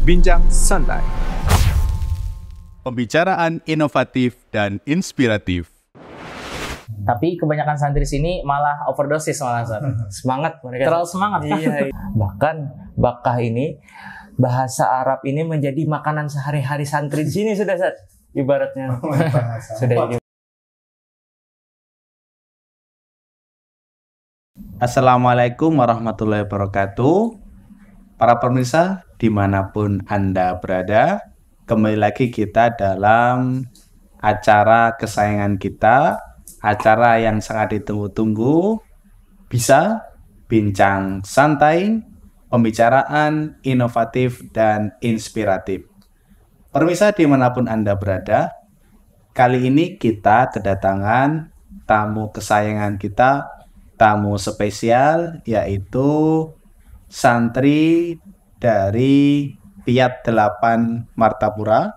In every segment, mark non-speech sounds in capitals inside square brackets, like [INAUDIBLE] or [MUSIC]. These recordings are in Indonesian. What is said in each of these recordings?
Bincang Santai. Pembicaraan inovatif dan inspiratif. Tapi kebanyakan santri sini malah overdosis malah hmm. Semangat mereka. Terlalu semangat. Iya, iya. Bahkan bakah ini bahasa Arab ini menjadi makanan sehari-hari santri di sini sudah Sar. Ibaratnya. Oh, iya, [LAUGHS] sudah ini. Assalamualaikum warahmatullahi wabarakatuh. Para pemirsa, dimanapun Anda berada. Kembali lagi kita dalam acara kesayangan kita, acara yang sangat ditunggu-tunggu, bisa bincang santai, pembicaraan inovatif dan inspiratif. Permisa dimanapun Anda berada, kali ini kita kedatangan tamu kesayangan kita, tamu spesial yaitu santri dari Piat 8 Martapura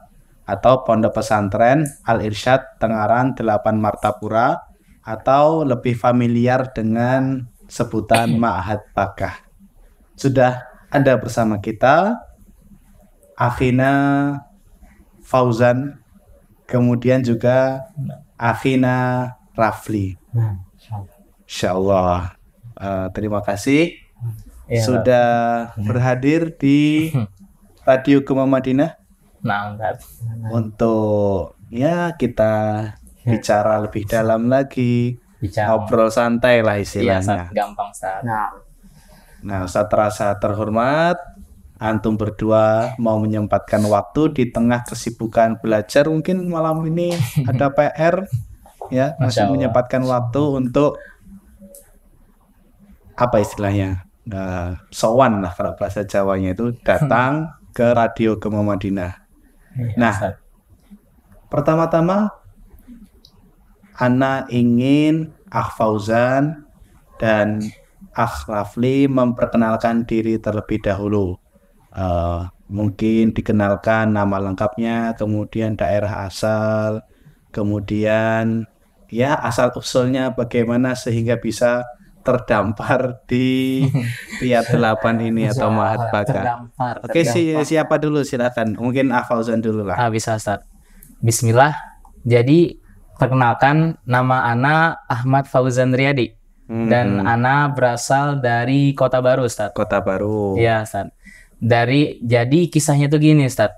atau Pondok Pesantren Al Irsyad Tengaran 8 Martapura atau lebih familiar dengan sebutan Ma'had Bakah. Sudah ada bersama kita Afina Fauzan, kemudian juga Afina Rafli. Nah, Insya Allah. Uh, eh, terima kasih ya, sudah ya. berhadir di [LAUGHS] Radio Gema Madinah. Nah, enggak. Untuk ya kita iya. bicara lebih dalam lagi. Bicara. Ngobrol santai lah iya, istilahnya. gampang saat. Nah. Nah, Ustaz terasa terhormat antum berdua mau menyempatkan waktu di tengah kesibukan belajar mungkin malam ini [LAUGHS] ada PR ya masih menyempatkan waktu untuk apa istilahnya uh, sowan lah kalau bahasa Jawanya itu hmm. datang ke radio Gema Madinah. Iya, nah, pertama-tama Ana ingin Akh Fauzan dan Akh Rafli memperkenalkan diri terlebih dahulu. Uh, mungkin dikenalkan nama lengkapnya, kemudian daerah asal, kemudian ya asal usulnya bagaimana sehingga bisa terdampar di [LAUGHS] pihak delapan ini iya, atau mahat Baga. Oke si, siapa dulu silakan. Mungkin Afauzan dulu lah. Ah, bisa Ustaz. Bismillah. Jadi perkenalkan nama Ana Ahmad Fauzan Riyadi. Hmm. Dan Ana berasal dari Kota Baru, Ustaz. Kota Baru. Iya, Ustaz. Dari jadi kisahnya tuh gini, Ustaz.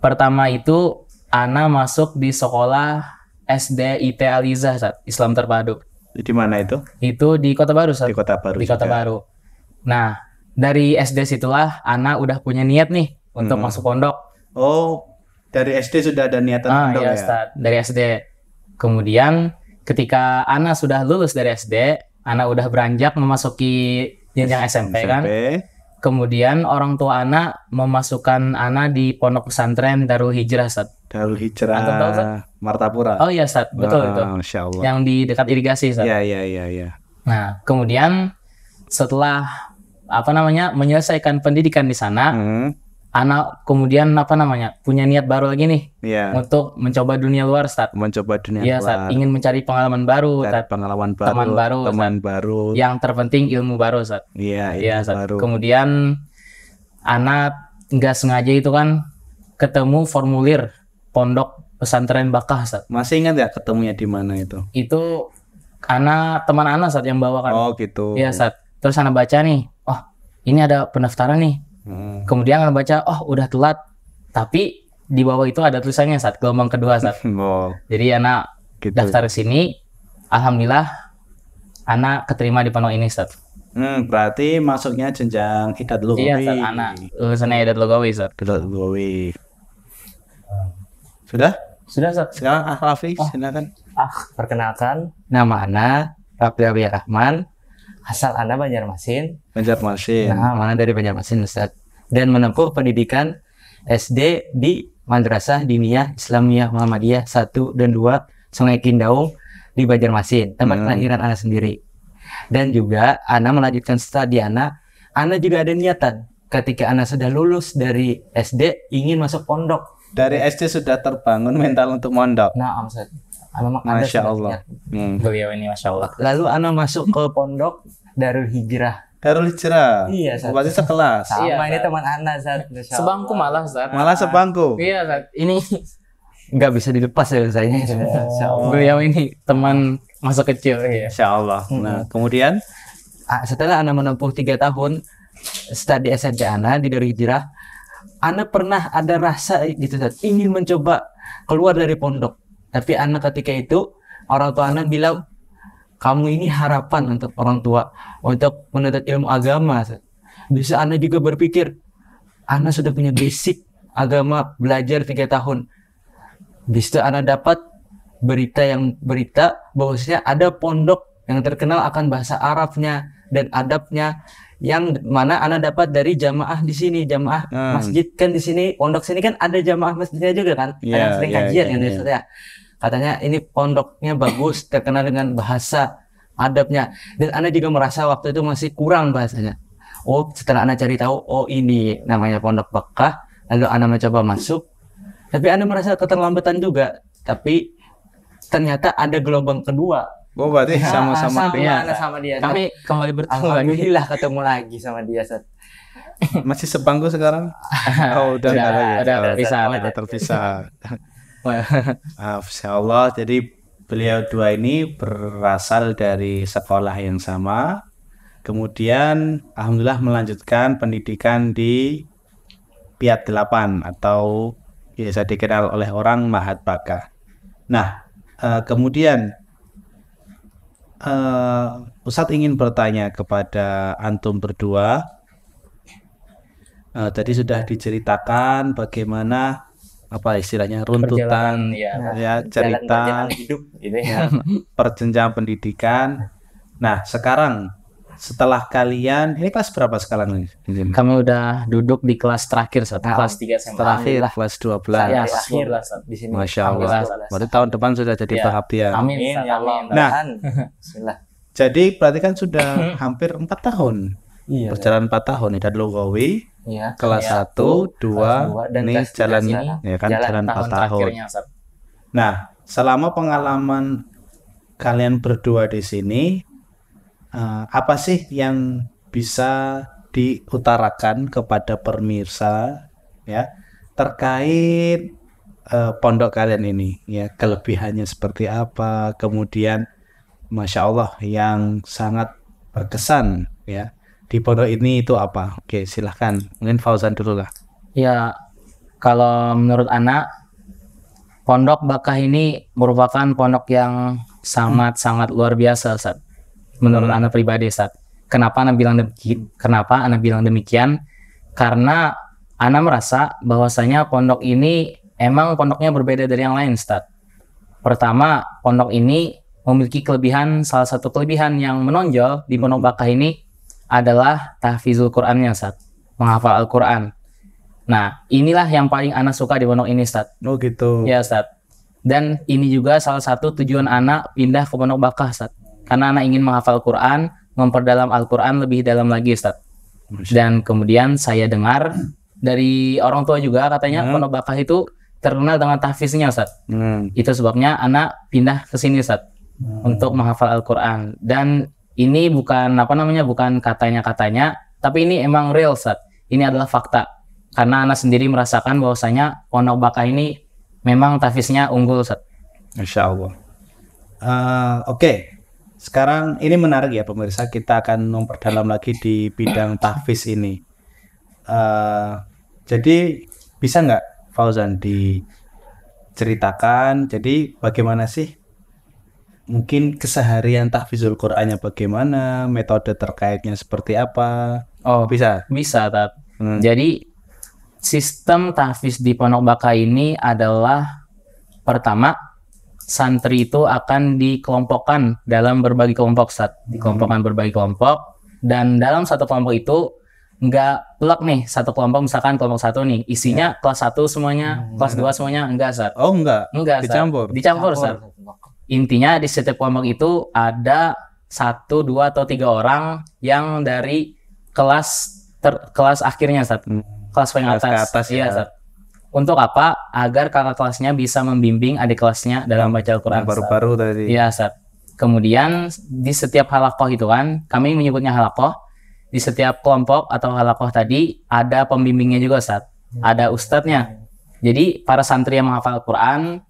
Pertama itu Ana masuk di sekolah SD IT Aliza, Ustaz, Islam Terpadu. Di mana itu? Itu di Kota Baru. Di Kota Baru. Di Kota juga. Baru. Nah, dari SD situlah Ana udah punya niat nih untuk hmm. masuk pondok. Oh, dari SD sudah ada niatan ah, pondok iya, ya? Start. Dari SD. Kemudian ketika Ana sudah lulus dari SD, Ana udah beranjak memasuki jenjang SMP, SMP. kan. Kemudian orang tua Ana memasukkan Ana di pondok pesantren Darul Hijrah. Start. Darul Hijrah Martapura. Oh iya, Ustaz. Betul wow, itu. Masya Yang di dekat irigasi, Ustaz. Iya, iya, iya, iya. Nah, kemudian setelah apa namanya? menyelesaikan pendidikan di sana, hmm. anak kemudian apa namanya? punya niat baru lagi nih. Iya. Untuk mencoba dunia luar, Ustaz. Mencoba dunia ya, luar. ingin mencari pengalaman baru, Ustaz. pengalaman baru, teman baru, teman Ustaz. baru. Yang terpenting ilmu baru, Ustaz. Iya, iya. baru. Kemudian anak nggak sengaja itu kan ketemu formulir pondok pesantren Bakah saat Masih ingat ya ketemunya di mana itu? Itu karena teman anak saat yang bawa kan. Oh gitu. Iya saat. Terus anak baca nih, oh ini ada pendaftaran nih. Hmm. Kemudian anak baca, oh udah telat. Tapi di bawah itu ada tulisannya saat gelombang kedua saat. [LAUGHS] oh. Jadi anak gitu. daftar sini, alhamdulillah anak keterima di pondok ini saat. Hmm, berarti masuknya jenjang Idat Lugawi. Iya, Sat, Ana. Lulusannya Idat Lugawi, Sat. Idat Lugawi. Hmm. Sudah? Sudah, Sob. Sekarang Ah Rafi, oh. silakan. Ah, perkenalkan, nama Ana Rafi Abi Rahman. Asal Ana Banjarmasin. Banjarmasin. Nah, mana dari Banjarmasin, Ustaz. Dan menempuh pendidikan SD di Madrasah Diniyah Islamiyah Muhammadiyah 1 dan 2 Sungai Kindaung di Banjarmasin, tempat hmm. Ana sendiri. Dan juga Ana melanjutkan studi Ana. Ana juga ada niatan ketika Ana sudah lulus dari SD ingin masuk pondok dari iya. SD sudah terbangun mental untuk mondok. Nah, Om Sud. Memang Masya Allah. Hmm. Beliau ini Masya Allah. Lalu Ana masuk ke pondok Darul Hijrah. Darul Hijrah. Iya, Sat. Pasti sekelas. Sama iya, ini teman Ana, Sat. Sebangku malah, Sat. Malah sebangku. Iya, Sat. Ini nggak bisa dilepas ya saya. Oh. Beliau ini teman masa kecil. Iya. Masya Allah. Nah, kemudian ah, setelah Ana menempuh tiga tahun studi SD Ana di Darul Hijrah, anda pernah ada rasa gitu ingin mencoba keluar dari pondok. Tapi anak ketika itu orang tua anak bilang kamu ini harapan untuk orang tua untuk menuntut ilmu agama. Bisa anda juga berpikir anak sudah punya basic agama belajar tiga tahun. Bisa anak dapat berita yang berita bahwasanya ada pondok yang terkenal akan bahasa Arabnya dan adabnya yang mana Anda dapat dari jamaah di sini, jamaah hmm. masjid kan di sini, pondok sini kan ada jamaah masjidnya juga kan. Yeah, ada sering yeah, kajian yeah, kan yeah. Ya. Katanya ini pondoknya bagus, terkenal dengan bahasa adabnya dan Anda juga merasa waktu itu masih kurang bahasanya. Oh, setelah Anda cari tahu, oh ini namanya pondok Bekah, lalu Anda mencoba masuk, tapi Anda merasa keterlambatan juga. Tapi ternyata ada gelombang kedua gue berarti ya, sama-sama ya, sama, dia. Tapi kembali bertemu lagi. Alhamdulillah ketemu lagi sama dia. Masih sebangku sekarang? [LAUGHS] Oh udah enggak ada. Udah terpisah. Oh, terpisah. [LAUGHS] Insya Allah. Jadi beliau dua ini berasal dari sekolah yang sama. Kemudian alhamdulillah melanjutkan pendidikan di Piat 8 atau biasa dikenal oleh orang Mahat Baka. Nah, eh, kemudian uh, Ustadz ingin bertanya kepada antum berdua. Uh, tadi sudah diceritakan bagaimana apa istilahnya runtutan iya. ya, gitu ya cerita hidup ini ya. perjenjang pendidikan. Nah, sekarang setelah kalian ini kelas berapa sekarang ini? Kami udah duduk di kelas terakhir saat nah, kelas 3 SMA. Terakhir lah. kelas 12. Ya, lah di sini. Masya Allah. Berarti tahun depan sudah jadi ya. perhatian. Amin. Amin. Ya Allah. Nah, Bismillah. Jadi berarti kan sudah [LAUGHS] hampir 4 tahun. Iya. Perjalanan 4 tahun nih dari Lugawi iya, kelas iya, 1, 2, 2 dan nih jalan ini ya kan jalan, jalan 4 tahun. Nah, selama pengalaman kalian berdua di sini uh, apa sih yang bisa diutarakan kepada pemirsa ya terkait uh, pondok kalian ini ya kelebihannya seperti apa kemudian masya Allah yang sangat berkesan ya di pondok ini itu apa oke silahkan mungkin Fauzan dulu lah ya kalau menurut anak pondok bakah ini merupakan pondok yang sangat hmm. sangat luar biasa menurut hmm. anak pribadi saat kenapa anak bilang demikian kenapa anak bilang demikian karena anak merasa bahwasanya pondok ini emang pondoknya berbeda dari yang lain Ustaz. pertama pondok ini memiliki kelebihan salah satu kelebihan yang menonjol di pondok bakah ini adalah tahfizul Qur'annya saat menghafal Al-Qur'an nah inilah yang paling anak suka di pondok ini Ustaz. oh gitu ya Ustaz. dan ini juga salah satu tujuan anak pindah ke pondok bakah Ustaz. Karena anak ingin menghafal Quran, memperdalam Al-Quran lebih dalam lagi Ustaz. Dan kemudian saya dengar dari orang tua juga katanya hmm. Pondok Bakah itu terkenal dengan tahfiznya Ustaz. Hmm. Itu sebabnya anak pindah ke sini Ustaz hmm. untuk menghafal Al-Quran. Dan ini bukan apa namanya bukan katanya-katanya, tapi ini emang real Ustaz. Ini adalah fakta. Karena anak sendiri merasakan bahwasanya Pondok Bakah ini memang tahfiznya unggul Ustaz. Insya Allah. Uh, Oke, okay. Sekarang ini menarik ya pemirsa, kita akan memperdalam lagi di bidang tahfiz ini. Uh, jadi bisa nggak Fauzan diceritakan? Jadi bagaimana sih mungkin keseharian tahfizul Qur'annya bagaimana, metode terkaitnya seperti apa? Oh, bisa. Bisa, Tat. Hmm. Jadi sistem tahfiz di Pondok Baka ini adalah pertama santri itu akan dikelompokkan dalam berbagai kelompok saat dikelompokkan hmm. berbagai kelompok dan dalam satu kelompok itu nggak pelak nih satu kelompok misalkan kelompok satu nih isinya ya. kelas satu semuanya hmm, kelas dua semuanya enggak saat oh enggak enggak Sat. dicampur dicampur saat intinya di setiap kelompok itu ada satu dua atau tiga orang yang dari kelas ter, kelas akhirnya saat hmm. kelas paling atas, atas iya, ya, ya. Sat. Untuk apa? Agar kakak kelasnya bisa membimbing adik kelasnya dalam baca Al-Quran. Baru-baru tadi. Iya, Ustaz. Kemudian di setiap halakoh itu kan, kami menyebutnya halakoh. Di setiap kelompok atau halakoh tadi ada pembimbingnya juga, Ustaz. Ada ustadznya. Jadi para santri yang menghafal Al-Quran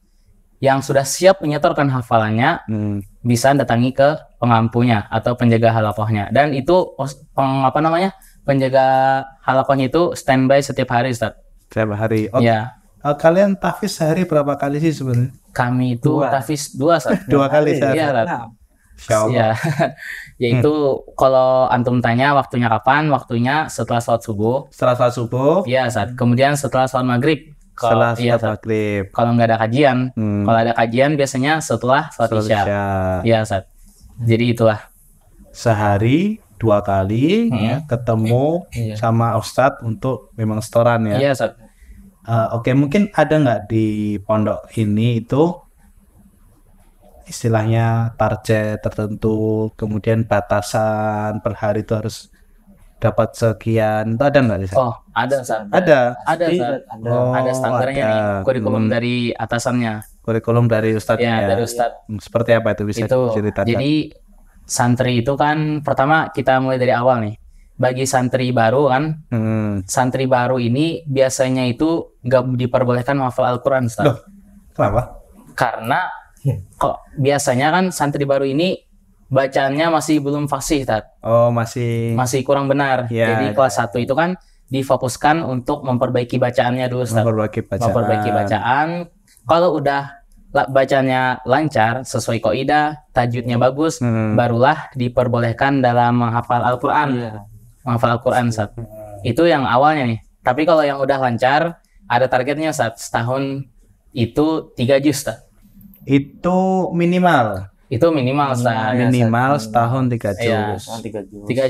yang sudah siap menyetorkan hafalannya hmm. bisa datangi ke pengampunya atau penjaga halakohnya dan itu peng, apa namanya penjaga halakohnya itu standby setiap hari Ustaz setiap hari. Oh, ya. Oh, kalian tafis sehari berapa kali sih sebenarnya? Kami itu dua. tafis dua [LAUGHS] dua kali iya, sehari. Nah, iya, Ya. [LAUGHS] Yaitu hmm. kalau antum tanya waktunya kapan? Waktunya setelah sholat subuh. Setelah sholat subuh. Iya, saat. Kemudian setelah sholat maghrib. Kalo, setelah iya, sholat maghrib. Kalau nggak ada kajian, hmm. kalau ada kajian biasanya setelah sholat isya. Iya, saat. Jadi itulah. Sehari dua kali hmm. ya ketemu iya. iya. sama Ustad untuk memang setoran ya. Iya, Ustaz. Uh, eh, Oke, okay. mungkin ada nggak di pondok ini itu istilahnya target tertentu, kemudian batasan per hari itu harus dapat sekian itu ada nggak Oh ada san ada ada Jadi, ada oh, ada standarnya ada. nih kurikulum hmm. dari atasannya kurikulum dari Ustadz. Iya, ya dari ustadz seperti apa itu bisa itu. Jadi santri itu kan pertama kita mulai dari awal nih. Bagi santri baru kan, hmm. santri baru ini biasanya itu nggak diperbolehkan menghafal Al-Quran. kenapa? Karena iya. kok biasanya kan santri baru ini bacaannya masih belum fasih, Tat. Oh, masih masih kurang benar. Yeah. Jadi iya. kelas satu itu kan difokuskan untuk memperbaiki bacaannya dulu, Ustaz. Memperbaiki bacaan. Memperbaiki bacaan. Kalau udah bacanya lancar sesuai koida tajwidnya bagus hmm. barulah diperbolehkan dalam menghafal Al-Qur'an yeah. menghafal Al-Qur'an iya. saat itu yang awalnya nih tapi kalau yang udah lancar ada targetnya saat setahun itu tiga juz itu minimal itu minimal nah, iya, setahun Minimal ya, setahun tiga jus. Iya, tiga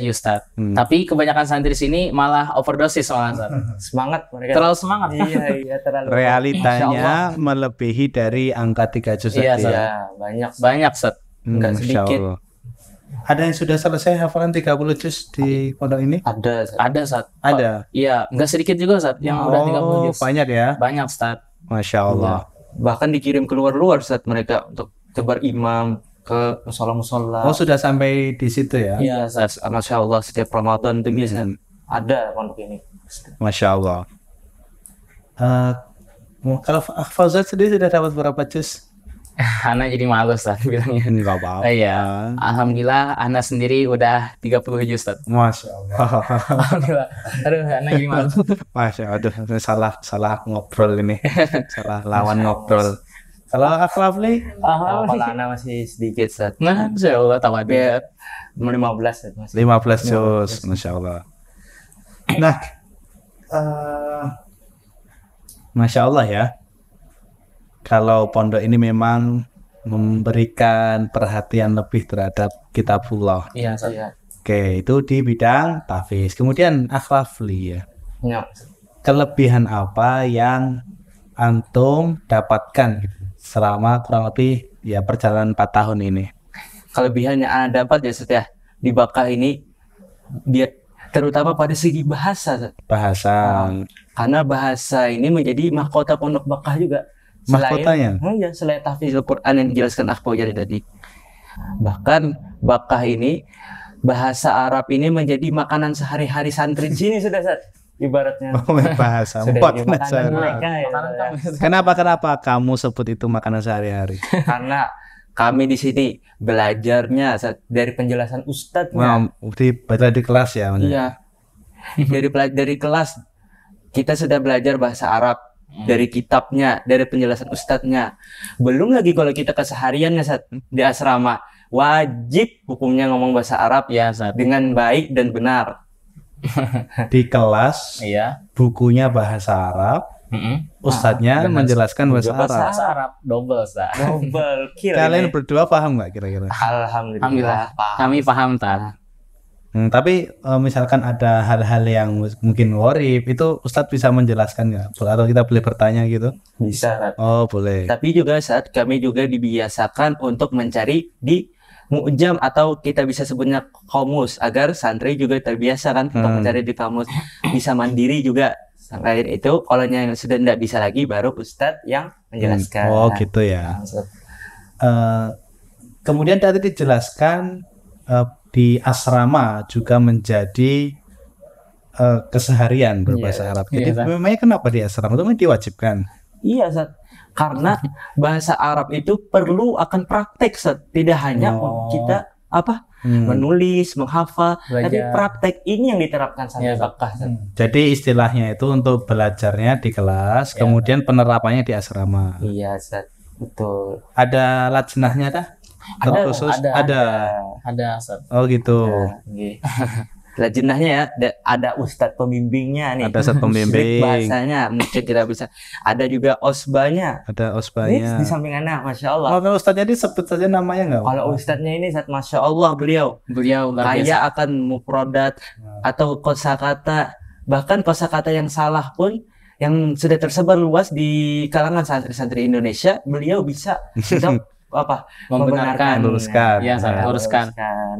jus. Tiga Hmm. Tapi kebanyakan santri sini malah overdosis soalnya [LAUGHS] Semangat mereka. Terlalu semangat. Iya, iya terlalu. [LAUGHS] Realitanya melebihi dari angka tiga jus Iya, Ya, banyak. Banyak set Enggak hmm, sedikit. Allah. Ada yang sudah selesai hafalan 30 juz di pondok ini? Ada, Ustaz. ada Ustaz. Ada. Iya, enggak sedikit juga Ustaz yang oh, udah 30 juz. banyak ya. Banyak Ustaz. Masya Allah. Ya. Bahkan dikirim keluar-luar saat mereka untuk tebar imam ke musola-musola. Oh sudah sampai di situ ya? Iya, masya Allah setiap Ramadan itu bisa ada pondok ini. Masya Allah. Uh, kalau Fauzan sendiri sudah dapat berapa juz? [LAUGHS] Ana jadi malu Ustaz bilangnya. ini apa-apa. Oh, iya. Alhamdulillah Ana sendiri udah 30 juz Ustaz. Masya Allah. Alhamdulillah. Aduh, Ana jadi malu. Masya Allah. Aduh, salah salah ngobrol ini. [LAUGHS] salah lawan ngobrol. Kalau Aklafli? Oh, Kalau anak masih sedikit, set. Nah, insya Allah tahu ada. 15, Lima 15 jus, insya Allah. Nah, uh, Masya Allah ya. Kalau pondok ini memang memberikan perhatian lebih terhadap kitabullah. Iya, saya. Oke, itu di bidang tafis. Kemudian akhlafli ya. ya. Kelebihan apa yang antum dapatkan selama kurang lebih ya perjalanan 4 tahun ini. Kelebihan yang Anda dapat ya setia ya di Bakal ini dia terutama pada segi bahasa. Bahasa. Nah, karena bahasa ini menjadi mahkota Pondok Bakal juga. Selain, Yang oh Hmm, ya, selain al Quran yang dijelaskan aku jadi tadi. Bahkan Bakal ini bahasa Arab ini menjadi makanan sehari-hari santri di sini sudah saat ibaratnya oh, bahasa empat ya. kan Kenapa kenapa kamu sebut itu makanan sehari-hari? [LAUGHS] Karena kami di sini belajarnya dari penjelasan ustadz wow, di di kelas ya iya dari dari kelas kita sudah belajar bahasa Arab dari kitabnya dari penjelasan ustadznya belum lagi kalau kita kesehariannya saat di asrama wajib hukumnya ngomong bahasa Arab ya dengan baik dan benar [LAUGHS] di kelas iya. bukunya bahasa Arab Mm-hmm. Ustadznya nah, menjelaskan bahasa Arab. Bahasa Arab double, sah. Double. [LAUGHS] Kalian berdua paham nggak kira-kira? Alhamdulillah. Alhamdulillah. Paham. Kami paham tak. Nah. Hmm, tapi uh, misalkan ada hal-hal yang mungkin worip, itu Ustadz bisa menjelaskan nggak? Atau kita boleh bertanya gitu? Bisa. Oh boleh. Tapi juga saat kami juga dibiasakan untuk mencari di mu'jam atau kita bisa sebutnya komus agar santri juga terbiasa kan untuk hmm. mencari di kamus bisa mandiri juga selain itu kalau yang sudah tidak bisa lagi baru ustadz yang hmm. menjelaskan hmm. oh gitu ya uh, kemudian tadi dijelaskan uh, di asrama juga menjadi uh, keseharian berbahasa yeah. Arab iya, jadi yeah, memangnya kenapa di asrama itu diwajibkan iya yeah, karena bahasa Arab itu perlu akan praktek Set. tidak hanya oh. kita apa hmm. menulis, menghafal, belajar. tapi praktek ini yang diterapkan sampai ya. Bakah. Hmm. Jadi istilahnya itu untuk belajarnya di kelas, ya. kemudian penerapannya di asrama. Iya, betul. Ada latsenahnya dah? Ada, ada, ada, ada, ada, Oh gitu. ada. Iya, [LAUGHS] Lajinahnya ya ada, ustadz pembimbingnya nih. Ada ustadz [LAUGHS] pembimbing. bahasanya mungkin tidak bisa. Ada juga osbanya. Ada osbanya. Ini di samping anak, masya Allah. Kalau ustadznya ini sebut saja namanya nggak? Kalau ustadznya ini saat masya Allah beliau beliau kaya akan mufrodat ya. atau kosakata bahkan kosakata yang salah pun yang sudah tersebar luas di kalangan santri-santri Indonesia beliau bisa [LAUGHS] apa membenarkan, meluruskan ya, ya. luruskan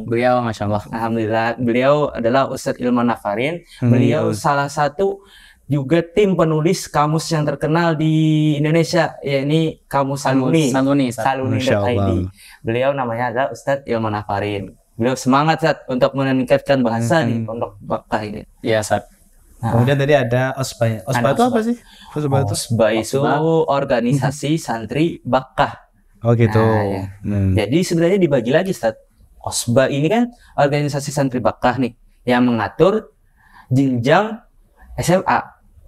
beliau masya Allah alhamdulillah beliau adalah Ustadz Ilman Nafarin hmm. beliau iya, salah satu juga tim penulis kamus yang terkenal di Indonesia yakni Kamus Saluni Saluni Saluni, beliau namanya adalah Ustadz Ilman Nafarin beliau semangat saat untuk meningkatkan bahasa hmm. nih untuk bakal ini ya saat Nah. Kemudian tadi ada OSBA. OSBA itu apa sih? OSBA OSBA itu organisasi santri bakah Oh gitu. Nah, ya. hmm. Jadi sebenarnya dibagi lagi Ustaz. OSBA ini kan organisasi santri bakah nih yang mengatur jenjang SMA.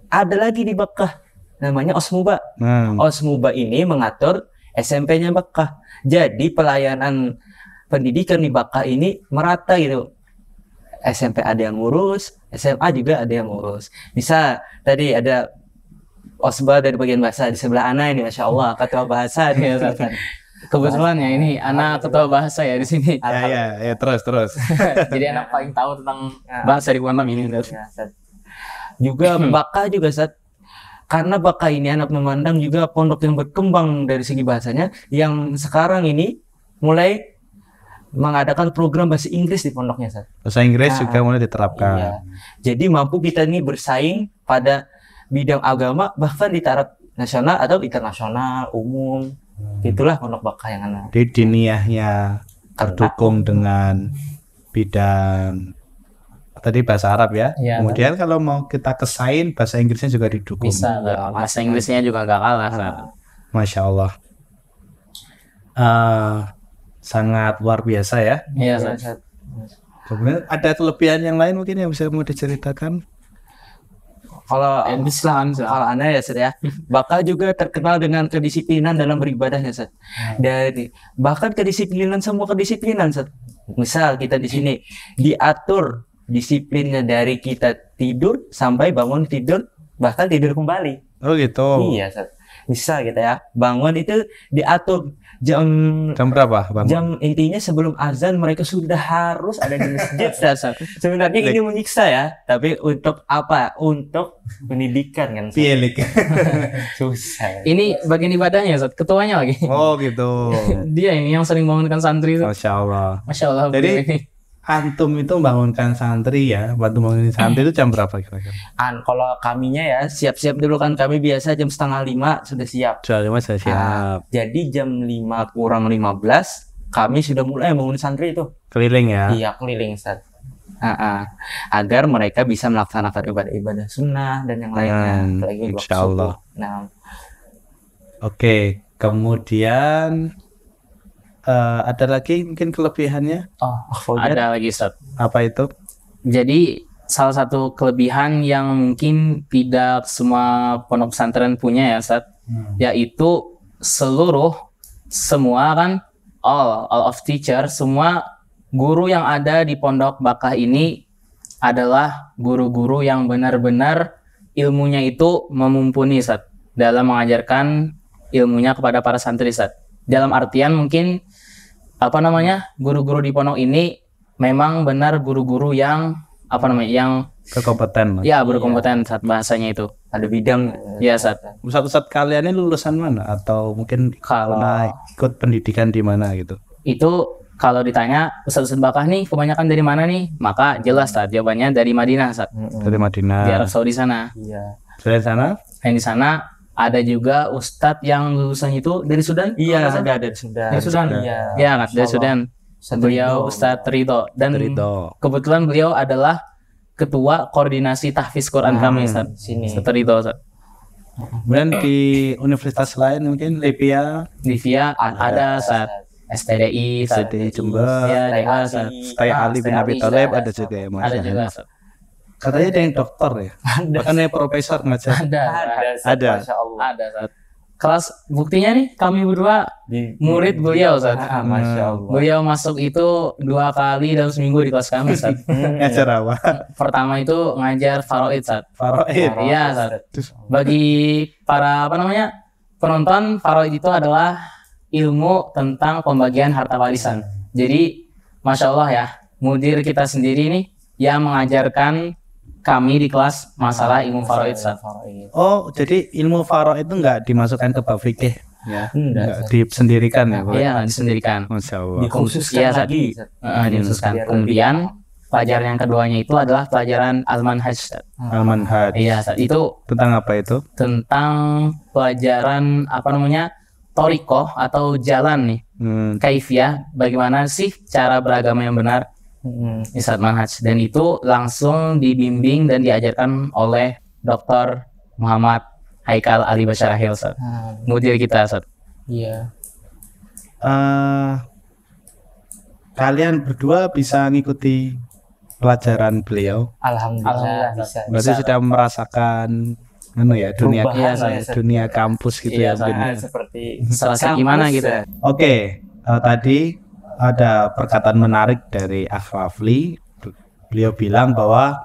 Ada lagi di bakah namanya OSMUBA. Hmm. OSMUBA ini mengatur SMP-nya bakah. Jadi pelayanan pendidikan di bakah ini merata gitu. SMP ada yang ngurus, SMA juga ada yang ngurus. Bisa tadi ada Osba dari bagian bahasa di sebelah Ana ini Masya Allah ketua bahasa di [LAUGHS] Kebetulan ya ini Ana ketua bahasa ya di sini. Ya, ya, ya terus terus. [LAUGHS] Jadi anak paling tahu tentang ya. bahasa di Kuantan ini. Ya, juga hmm. Baka juga saat karena Baka ini anak memandang juga pondok yang berkembang dari segi bahasanya yang sekarang ini mulai mengadakan program bahasa Inggris di pondoknya Bahasa Inggris nah, juga ah. mulai diterapkan. Iya. Jadi mampu kita ini bersaing pada bidang agama bahkan di taraf nasional atau internasional umum hmm. itulah pondok bakah yang anak di diniahnya terdukung dengan bidang tadi bahasa Arab ya. ya Kemudian kalau mau kita kesain bahasa Inggrisnya juga didukung. Bisa, gak, iya, bahasa Inggrisnya juga gak kalah. Nah. Masya Allah. Uh, sangat luar biasa ya. Iya, iya, sangat. Kemudian ada kelebihan yang lain mungkin yang bisa mau diceritakan? kalau Islam kalau anda ya Seth, ya bakal juga terkenal dengan kedisiplinan dalam beribadahnya Seth. Hmm. dari bahkan kedisiplinan semua kedisiplinan Seth. misal kita di sini diatur disiplinnya dari kita tidur sampai bangun tidur bahkan tidur kembali oh gitu iya Seth. misal kita gitu, ya bangun itu diatur jam jam berapa bang? Jam intinya sebelum azan mereka sudah harus ada di masjid dasar. [LAUGHS] Sebenarnya ini menyiksa ya, tapi untuk apa? Untuk pendidikan kan. pilih iya, [LAUGHS] Susah. Ini bagian ibadahnya, Zat. ketuanya lagi. Oh gitu. [LAUGHS] Dia yang yang sering bangunkan santri. Masya Allah. Masya Allah. Jadi antum itu bangunkan santri ya bantu bangunin santri itu jam berapa kira-kira? An kalau kaminya ya siap-siap dulu kan kami biasa jam setengah lima sudah siap. Jam lima sudah ah, siap. Ah, jadi jam lima kurang lima belas kami sudah mulai bangunin santri itu. Keliling ya? Iya keliling Ustaz. Uh-uh. agar mereka bisa melaksanakan ibadah-ibadah sunnah dan yang lainnya. Hmm, Insya Allah. Nah. Oke, okay. kemudian uh, ada lagi mungkin kelebihannya? Oh, Folder. ada lagi Ustaz. Apa itu? Jadi salah satu kelebihan yang mungkin tidak semua pondok pesantren punya ya Ustaz, hmm. yaitu seluruh semua kan all all of teacher semua guru yang ada di pondok bakah ini adalah guru-guru yang benar-benar ilmunya itu memumpuni Ustaz dalam mengajarkan ilmunya kepada para santri Ustaz dalam artian mungkin apa namanya guru-guru di pondok ini memang benar guru-guru yang apa namanya yang berkompeten ya berkompeten iya. saat bahasanya itu ada bidang ya saat satu saat kalian ini lulusan mana atau mungkin kalau ikut pendidikan di mana gitu itu kalau ditanya ustadz Bakah nih kebanyakan dari mana nih maka jelas saat jawabannya dari Madinah saat dari Madinah di Arab Saudi sana iya dari sana yang di sana ada juga ustadz yang lulusan itu dari Sudan iya ada dari Sudan dari Sudan iya ya, dari Sudan beliau Ustadz Rito dan Rito. kebetulan beliau adalah ketua koordinasi tahfiz Quran hmm, kami Ustaz. sini Ustadz Rito ustadz. kemudian di universitas lain mungkin Livia Livia ada saat STDI, STDI Jember, ya, ada Ustaz. Ali ah, bin Abi Thalib ada juga ya, ada juga Ustaz. Katanya ada yang dokter ya. Ada. Bahkan yang profesor ngajar. Ada. Ada. Ada. Masya Allah. Ada. Kelas buktinya nih kami berdua murid beliau saat. Ah, Masya Allah. Beliau masuk itu dua kali dalam seminggu di kelas kami saat. [LAUGHS] ngajar apa? Pertama itu ngajar faroid saat. Faroid. Iya saat. Bagi para apa namanya penonton faroid itu adalah ilmu tentang pembagian harta warisan. Jadi masya Allah ya mudir kita sendiri nih yang mengajarkan kami di kelas masalah ilmu faraid Oh, jadi ilmu faraid itu enggak dimasukkan ke bab fikih. Ya, enggak disendirikan ya, Pak. Iya, disendirikan. Masya Allah. Dikhususkan ya, lagi. Uh, dikhususkan. Kemudian pelajaran yang keduanya itu adalah pelajaran Al-Manhaj. Al-Manhaj. Iya, itu tentang apa itu? Tentang pelajaran apa namanya? toriko atau jalan nih. Hmm. Kaifiyah, bagaimana sih cara beragama yang benar? Hmm, Isat Manhaj dan itu langsung dibimbing dan diajarkan oleh Dr. Muhammad Haikal Ali Bashar Ahil Ustaz. Hmm. Mudir kita Ustaz. Iya. Uh, kalian berdua bisa ngikuti pelajaran beliau. Alhamdulillah, Alhamdulillah bisa. Berarti bisa. sudah merasakan anu ya dunia Perubahan, ya, ya dunia kampus gitu iya, ya, ya seperti gimana gitu. Oke, okay, uh, eh, tadi ada perkataan menarik dari Akhrafli. Beliau bilang bahwa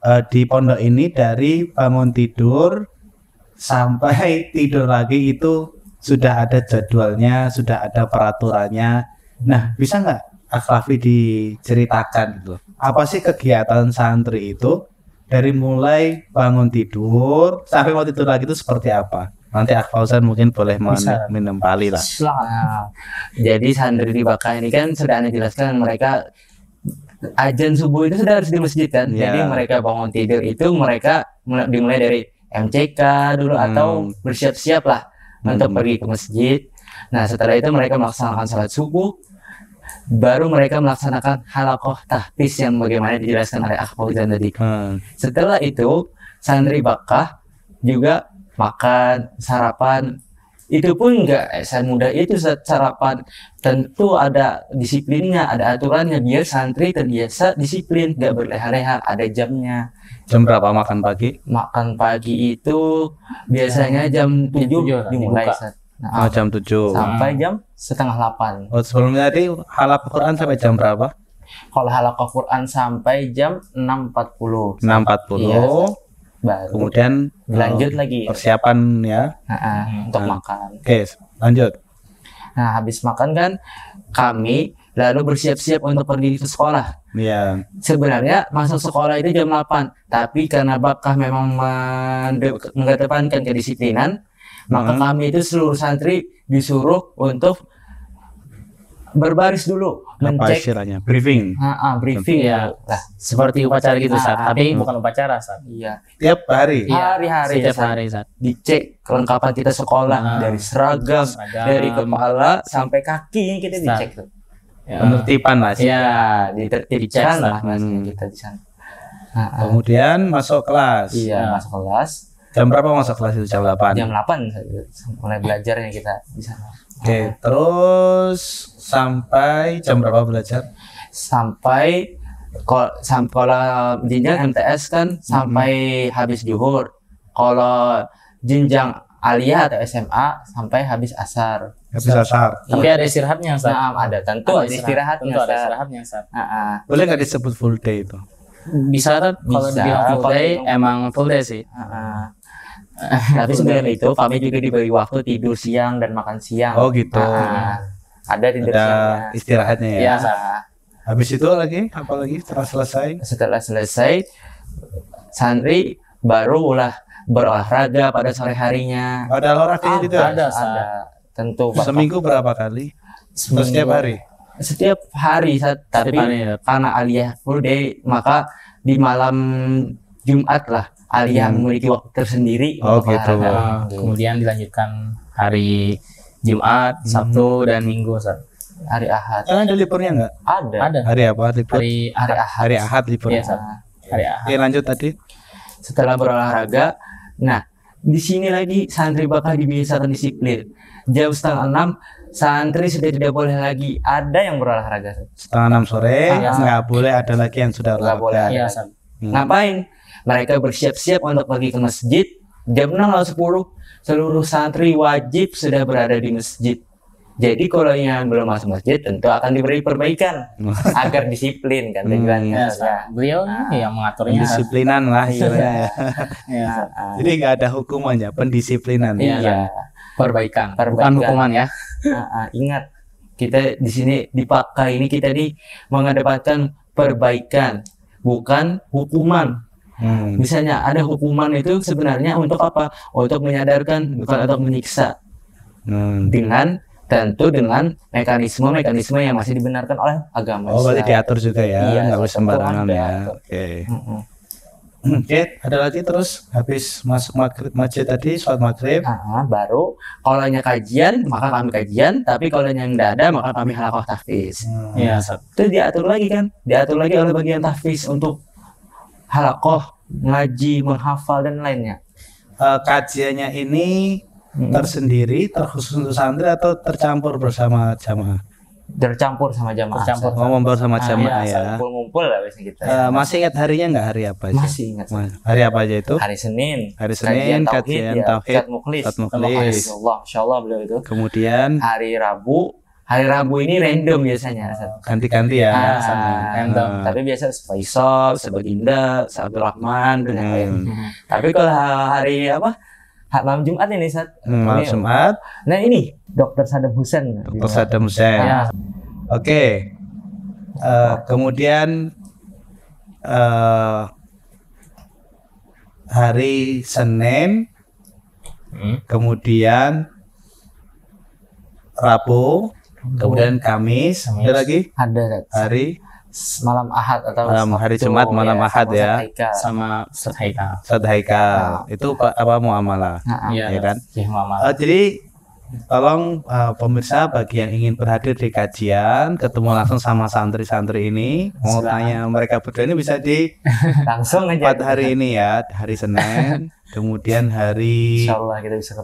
uh, di pondok ini dari bangun tidur sampai [LAUGHS] tidur lagi itu sudah ada jadwalnya, sudah ada peraturannya. Nah, bisa nggak Akhrafli diceritakan itu? Apa sih kegiatan santri itu dari mulai bangun tidur sampai mau tidur lagi itu seperti apa? nanti Ak ya. mungkin boleh menempali lah. Nah, jadi santri di Bakah ini kan sudah Anda jelaskan mereka ajan subuh itu sudah harus di masjid kan. Yeah. Jadi mereka bangun tidur itu mereka dimulai dari MCK dulu hmm. atau bersiap-siap lah hmm. untuk pergi ke masjid. Nah setelah itu mereka melaksanakan sholat subuh, baru mereka melaksanakan halakoh tahfiz yang bagaimana dijelaskan oleh Akh tadi. Hmm. Setelah itu santri bakah juga makan sarapan itu pun enggak nggak eh, muda itu sarapan tentu ada disiplinnya ada aturannya biar santri terbiasa disiplin enggak berleha-leha ada jamnya jam berapa makan pagi makan pagi itu biasanya jam 7 dimulai Nah, oh, jam 7 sampai jam setengah 8 oh, sebelum tadi halap Quran sampai jam berapa kalau halal Quran sampai jam 6.40 6.40 iya baru kemudian lanjut eh, lagi persiapan ya uh, untuk uh, makan oke okay, lanjut nah habis makan kan kami lalu bersiap-siap untuk pergi ke sekolah. Yeah. Sebenarnya masuk sekolah itu jam 8, tapi karena bakah memang mengedepankan kedisiplinan, mm -hmm. maka kami itu seluruh santri disuruh untuk berbaris dulu mencek istilahnya briefing uh, uh, briefing ya nah, seperti upacara gitu saat ah, tapi iya. bukan upacara saat iya tiap hari iya, hari-hari setiap hari saat dicek kelengkapan kita sekolah nah, dari seragam, seragam dari kepala sampai kaki kita dicek tuh ya. penertiban iya, lah sih ya ditertibkan di lah mas hmm. kita di sana nah, kemudian masuk kelas iya nah. masuk kelas jam berapa masuk kelas itu jam 8 jam 8 mulai belajarnya kita di sana Oke, nah. terus sampai jam berapa belajar? Sampai kalau sekolah jenjang MTS kan -hmm. sampai habis juhur. Kalau jenjang alia atau SMA sampai habis asar. Habis asar. Iya. Tapi ada istirahatnya, Ustaz. Nah, ada tentu ada istirahatnya. Tentu ada istirahatnya, Ustaz. Boleh nggak disebut full day itu? Bisa, Bisa. kalau dibilang full day, emang full day sih. Uh -uh tapi sebelum itu kami juga diberi waktu tidur siang dan makan siang oh gitu nah, ada tidur ada siangnya. istirahatnya ya, ya habis itu lagi apa lagi setelah selesai setelah selesai santri baru lah berolahraga pada sore harinya ada olahraganya gitu ada, ada, ada tentu Bapak. seminggu berapa kali seminggu. setiap hari setiap hari tapi hari, ya. karena aliyah full day maka di malam Jumat lah Alia memiliki waktu tersendiri oh, untuk gitu. olahraga. Ah. Kemudian dilanjutkan hari Jumat, hmm. Sabtu dan Minggu Ustaz. Hari Ahad. Eh, ada liburnya enggak? Ada. ada. Hari apa? Libur. Hari hari Ahad. Hari Ahad libur. Iya. hari Ahad. Oke, lanjut tadi. Setelah berolahraga, nah di sini lagi santri bakal dibiasakan disiplin. Jam setengah enam santri sudah tidak boleh lagi ada yang berolahraga. Setengah enam sore ah, nggak boleh ada lagi yang sudah berolahraga. Iya, hmm. Ngapain? Mereka bersiap-siap untuk pergi ke masjid. Jam 6.10 seluruh santri wajib sudah berada di masjid. Jadi kalau yang belum masuk masjid tentu akan diberi perbaikan [LAUGHS] agar disiplin kan hmm, tujuannya. Hmm, ya, beliau nah, yang mengaturnya disiplinan lah ya. ya. [LAUGHS] [LAUGHS] Jadi nggak ada hukumannya pendisiplinan. Ya. Iya. Ya. Perbaikan. perbaikan. Bukan hukuman ya. Nah, ingat kita di sini dipakai ini kita di mengedepankan perbaikan bukan hukuman Hmm. Misalnya ada hukuman itu sebenarnya untuk apa? Untuk menyadarkan bukan untuk menyiksa. Hmm. Dengan tentu dengan mekanisme-mekanisme yang masih dibenarkan oleh agama. Oh, berarti diatur juga ya, iya, nggak boleh sembarangan ya. Oke. Okay. Hmm, oke, ada lagi terus habis masuk maghrib macet tadi sholat maghrib. Ah, baru kalau hanya kajian maka kami kajian, tapi kalau yang tidak ada maka kami halakoh tahfiz. Hmm. Ya, itu diatur lagi kan, diatur lagi oleh bagian tahfiz untuk halakoh, oh. ngaji, menghafal dan lainnya? Uh, kajiannya ini hmm. tersendiri, terkhusus untuk santri atau tercampur bersama jamaah? tercampur sama jamaah. Tercampur ngomong sama ah, jamaah iya, ya. lah biasanya kita. Uh, masih ingat harinya nggak hari apa aja? Masih ingat. Mas, hari apa aja itu? Hari Senin. Hari Senin kajian tauhid, kajian tauhid, ya, tauhid, tauhid, hari Rabu ini random biasanya. Ganti-ganti ya. Ah, ah. random. Hmm. Tapi biasa Faisal, Sebaginda, sebagai Rahman dan lain-lain. Hmm. Tapi kalau hari apa? Malam Jumat ini saat hmm, malam Jumat. Nah ini Dokter Sadam Husen. Dokter Sadam Husen. Ya. Oke. Okay. Uh, eh, kemudian uh, hari Senin, hmm. kemudian Rabu, Kemudian Kamis, Kamis ada lagi? Ada. Hari malam Ahad atau malam hari Jumat oh malam iya, ya, Ahad ya sama Sadhaika. Sadhaika. Itu apa muamalah. Nah, ya, kan? Ya, Uh, jadi tolong uh, pemirsa bagi yang ingin berhadir di kajian ketemu langsung sama santri-santri ini mau Silahkan. tanya mereka berdua ini bisa di [LAUGHS] langsung aja empat hari ini ya hari Senin [LAUGHS] kemudian hari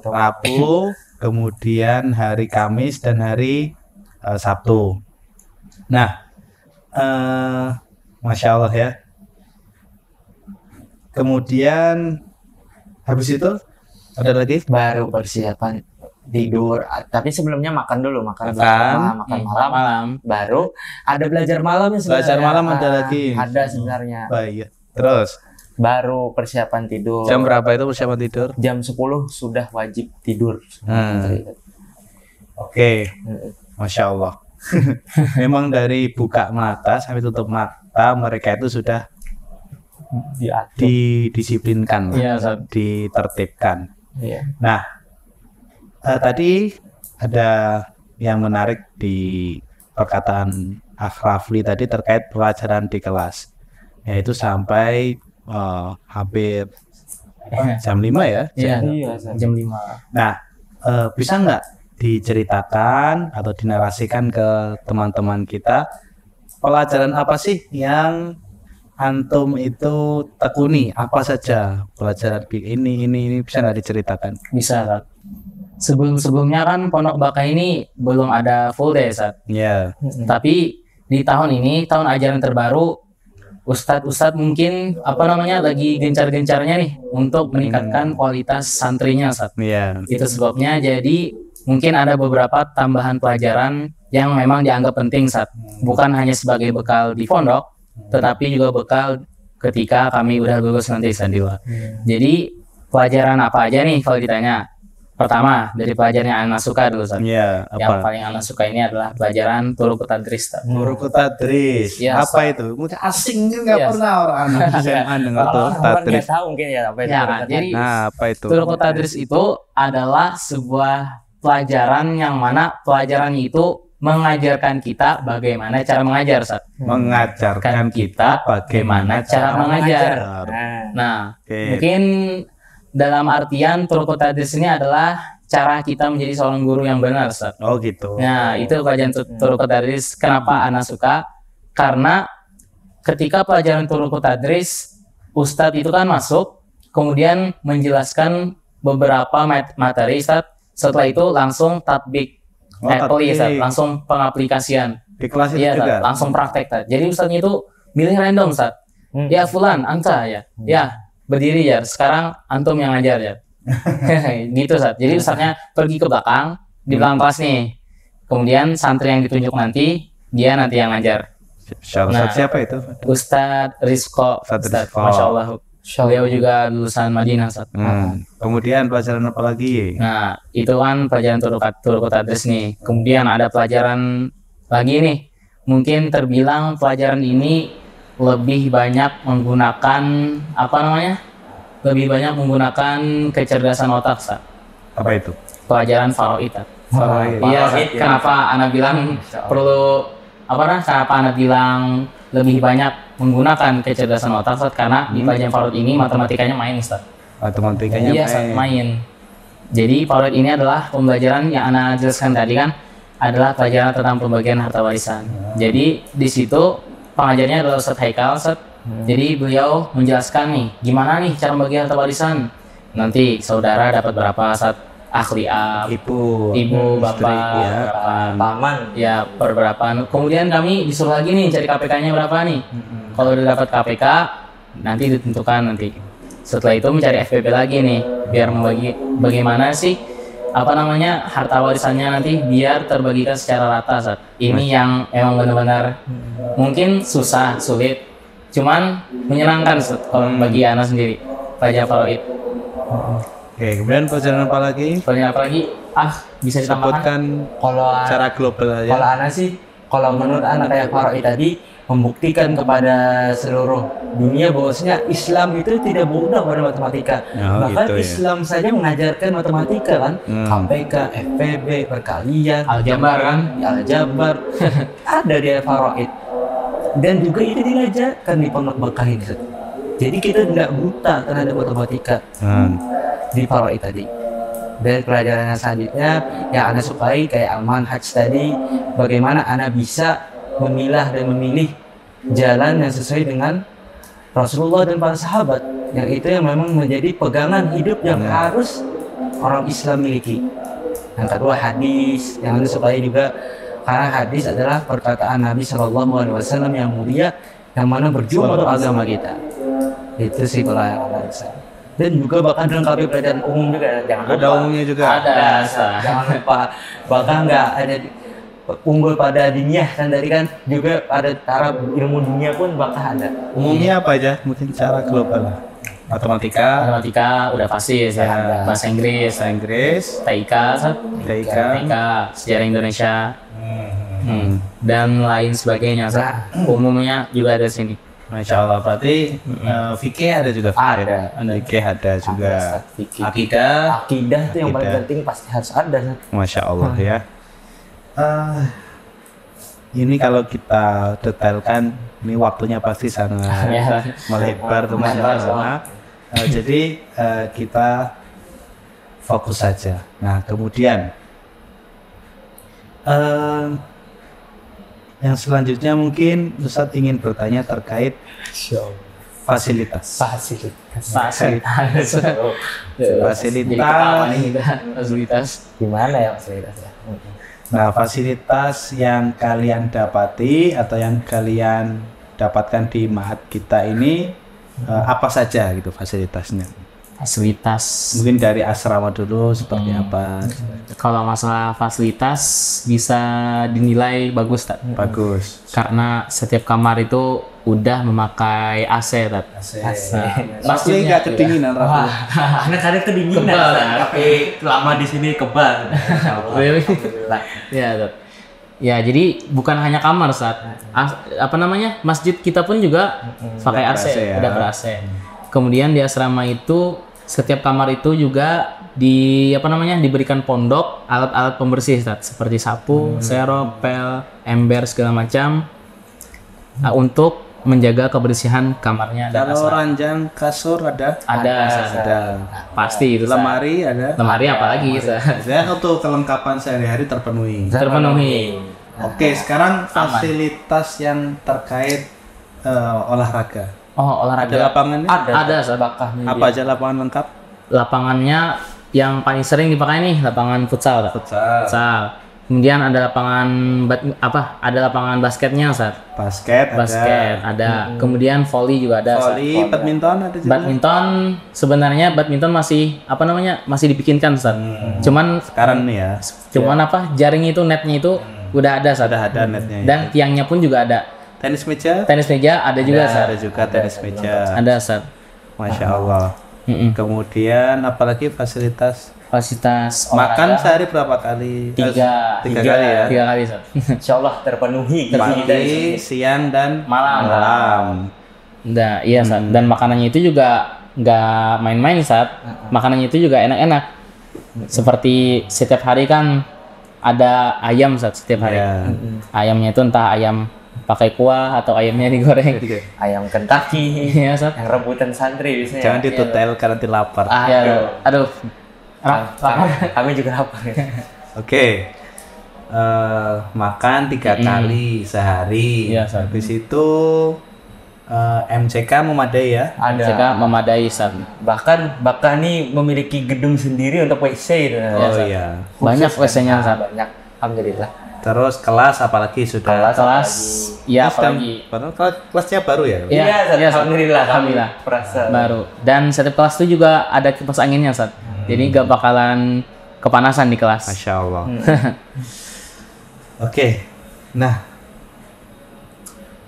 Rabu kemudian hari Kamis dan hari uh, Sabtu. Nah, uh, masya Allah ya. Kemudian habis itu ada lagi? Baru persiapan tidur ah, tapi sebelumnya makan dulu makan makan malam, makan hmm, malam, malam baru ada belajar malam ya sebenarnya belajar malam ada ah, lagi ada sebenarnya baik oh, iya. terus baru persiapan tidur jam berapa itu persiapan tidur jam 10 sudah wajib tidur hmm. oke okay. Hmm. Masya Allah. [LAUGHS] Memang dari buka mata sampai tutup mata mereka itu sudah didisiplinkan, ya, so. ditertibkan. Ya. Nah, uh, tadi ada yang menarik di perkataan Akhrafli tadi terkait pelajaran di kelas, yaitu sampai uh, hampir eh, jam 5 ya? Iya, jam, ya, jam 5. Nah, uh, bisa nggak diceritakan atau dinarasikan ke teman-teman kita pelajaran apa sih yang antum itu tekuni apa saja pelajaran ini ini ini bisa nggak diceritakan bisa Kak. sebelum sebelumnya kan pondok baka ini belum ada full day saat ya yeah. tapi di tahun ini tahun ajaran terbaru ustad ustad mungkin apa namanya lagi gencar-gencarnya nih untuk meningkatkan mm. kualitas santrinya saat iya. yeah. itu sebabnya jadi mungkin ada beberapa tambahan pelajaran yang memang dianggap penting saat bukan hanya sebagai bekal di pondok, tetapi juga bekal ketika kami udah lulus nanti sandiwa hmm. Jadi pelajaran apa aja nih kalau ditanya? Pertama, dari pelajaran yang anak suka dulu, saat iya, Yang paling anak suka ini adalah pelajaran Tuluku Tadris, Ustaz. Yes. Apa itu? Mungkin asing kan nggak yes. Iya. pernah orang anak [LAUGHS] SMA dengar Tuluku Orang tahu mungkin ya apa itu. Ya, Jadi, nah, apa itu? itu adalah sebuah pelajaran yang mana pelajaran itu mengajarkan kita bagaimana cara mengajar, Sat. Hmm. Mengajarkan kan kita bagaimana cara mengajar. Nah, nah okay. mungkin dalam artian turkota di sini adalah cara kita menjadi seorang guru yang benar, Sat. Oh, gitu. Nah, itu pelajaran hmm. turkota Tadris. Kenapa anak suka? Karena ketika pelajaran turkota Tadris, Ustadz itu kan masuk, kemudian menjelaskan beberapa materi, Sat, setelah itu langsung tatbik oh, eh, oh iya, tatbik. Ya, langsung pengaplikasian. Di kelas itu ya, juga. langsung praktek. Ustaz. Jadi ustadznya itu milih random Hmm. Ya fulan, anca ya. Hmm. Ya, berdiri ya. Sekarang antum yang ngajar ya. [LAUGHS] gitu Jadi ustadznya pergi ke belakang, di hmm. belakang kelas nih. Kemudian santri yang ditunjuk nanti, dia nanti yang ngajar. Siapa, nah, siapa itu? Ustadz Rizko. Ustadz Rizko. Masya Allah. Beliau juga lulusan Madinah saat Hmm. Nah. Kemudian pelajaran apa lagi? Nah, itu kan pelajaran turukat turukat tadris nih. Kemudian ada pelajaran lagi nih. Mungkin terbilang pelajaran ini lebih banyak menggunakan apa namanya? Lebih banyak menggunakan kecerdasan otak, saat Apa itu? Pelajaran Faroita. Faraid. Oh, iya, iya, iya, kenapa ya. anak bilang perlu apa nah, kenapa anak bilang lebih banyak menggunakan kecerdasan otak Ustaz karena hmm. di pelajaran Farud ini matematikanya main Ustaz. Matematikanya iya, main. main. Jadi Farud ini adalah pembelajaran yang anak jelaskan tadi kan adalah pelajaran tentang pembagian harta warisan. Hmm. Jadi di situ pengajarnya adalah Ustaz Haikal Ustaz. Hmm. Jadi beliau menjelaskan nih gimana nih cara membagi harta warisan. Nanti saudara dapat berapa Ustaz ahli ab, ibu, ibu, hmm, bapak, istri, ya, bapak, paman, ya beberapa. Kemudian kami disuruh lagi nih cari KPK-nya berapa nih. Hmm. Kalau udah dapat KPK, nanti ditentukan nanti. Setelah itu mencari FPP lagi nih, biar membagi bagaimana sih apa namanya harta warisannya nanti biar terbagikan secara rata. Sat. Ini yang emang benar-benar hmm. mungkin susah, sulit, cuman menyenangkan kalau hmm. bagi anak sendiri, Pak Jafaroid. Hmm. Oke, kemudian perjalanan apa lagi? Perjalanan apa lagi? Ah, bisa disebutkan kalau secara global aja. Kalau anak sih, kalau menurut anak kayak Faroi tadi, membuktikan kepada seluruh dunia bahwasanya Islam itu tidak mudah pada matematika. Oh, Bahkan gitu, ya. Islam ya? saja mengajarkan matematika kan, hmm. KPK, FPB, perkalian, aljabar kan, aljabar [LAUGHS] ada di Faroid. Dan juga itu diajarkan di Pondok Bekah ini jadi kita tidak buta terhadap otomatika hmm. di paroi tadi dan pelajaran yang selanjutnya yang anak sukai kayak hajj tadi bagaimana anak bisa memilah dan memilih jalan yang sesuai dengan Rasulullah dan para sahabat yang itu yang memang menjadi pegangan hidup yang hmm. harus orang Islam miliki yang kedua hadis yang anak sukai juga karena hadis adalah perkataan Nabi Shallallahu Alaihi Wasallam yang mulia yang mana berjuang untuk agama kita itu sih kalau yang ada saya dan juga bahkan dilengkapi pelajaran umum juga jangan lupa ada umumnya juga ada, ada jangan lupa bahkan enggak ada di, unggul pada dunia kan tadi kan juga ada cara ilmu dunia pun bakal ada umumnya apa aja mungkin cara global matematika matematika udah pasti ya ada. bahasa Inggris bahasa Inggris TIK TIK TIK sejarah Indonesia hmm. Hmm. dan lain sebagainya nah. umumnya juga ada sini Masya Allah, berarti uh, eh, fikih ada juga fikih. Ada. Fikih ya? ada juga. Akidah. Akidah itu yang paling penting pasti harus ada. Masya Allah hmm. ya. Uh, ini kalau kita detailkan, ini waktunya pasti sangat [LAUGHS] ya. melebar teman-teman. uh, jadi uh, kita fokus saja. Nah, kemudian uh, yang selanjutnya mungkin Ustadz ingin bertanya terkait fasilitas. Fasilitas. Fasilitas. [LAUGHS] Ya, fasilitas. Fasilitas. Gimana ya fasilitas ya? Nah, fasilitas yang kalian dapati atau yang kalian dapatkan di mahat kita ini eh, apa saja gitu fasilitasnya? fasilitas mungkin dari asrama dulu seperti hmm. apa kalau masalah fasilitas bisa dinilai bagus tak bagus karena setiap kamar itu udah memakai AC tak AC, AC. Iya. pasti nggak kedinginan ya. Wah, karena [LAUGHS] kadang kedinginan kebal, tapi lama di sini kebal [LAUGHS] iya. ya tak Ya, jadi bukan hanya kamar saat hmm. apa namanya masjid kita pun juga hmm. pakai AC, udah ya. ber AC. Kemudian di asrama itu setiap kamar itu juga di apa namanya diberikan pondok alat-alat pembersih Ustaz, seperti sapu, hmm. serok, pel, ember segala macam hmm. untuk menjaga kebersihan kamarnya ada Kalau ranjang kasur ada? Ada. Ada. Pasti itu. Lemari ada? Lemari apalagi? Saya untuk kelengkapan sehari-hari terpenuhi. Terpenuhi. Oke, okay, nah, sekarang fasilitas yang terkait uh, olahraga. Oh, olahraga. Ada lapangannya? Ada, ada sabakahnya. Apa dia. aja lapangan lengkap? Lapangannya yang paling sering dipakai nih lapangan futsal. Futsal. futsal. Kemudian ada lapangan bat, apa? Ada lapangan basketnya, Sat. Basket, basket ada. ada. Hmm. Kemudian volley juga ada. Volley, badminton ada juga. Badminton sebenarnya badminton masih apa namanya? Masih dibikinkan, Sat. Hmm. Cuman sekarang nih ya. Cuman ya. apa? Jaring itu netnya itu hmm. udah ada, Sat. Udah ada netnya. Dan ya. tiangnya pun juga ada Tenis meja? Tenis meja ada juga, ada, Ada juga ada, tenis meja. Ada, sir Masya Allah. Mm-mm. Kemudian apalagi fasilitas fasilitas makan olahraga. sehari berapa kali? Tiga, tiga, tiga kali ya. Tiga kali, Sar. [LAUGHS] Insya Allah terpenuhi. Pagi, siang dan malam. Malam. Nah, iya, Hmm. Dan makanannya itu juga nggak main-main, saat. Hmm. Makanannya itu juga enak-enak. Seperti setiap hari kan ada ayam saat setiap hari. Yeah. Hmm. Ayamnya itu entah ayam pakai kuah atau ayamnya digoreng iya. ayam Kentucky ya, sob. yang rebutan santri biasanya jangan ditutel ya, karena lapar ah, ya, aduh lapar ah, kami juga lapar ya. oke okay. uh, eh, makan tiga mm. kali sehari ya, habis itu uh, eh, MCK memadai ya. Ada. MCK memadai Sam. Bahkan bahkan nih memiliki gedung sendiri untuk WC gitu. Iya, oh iya. Banyak WC-nya Banyak. Alhamdulillah. Terus kelas apalagi sudah kelas, kelas ya apalagi. Padahal kelas, kelasnya baru ya? Iya, ya, alhamdulillah, alhamdulillah. Perasaan. Baru. Dan setiap kelas itu juga ada kipas anginnya, saat Hmm. Jadi gak bakalan kepanasan di kelas. Masya Allah. Hmm. [LAUGHS] Oke, okay. nah,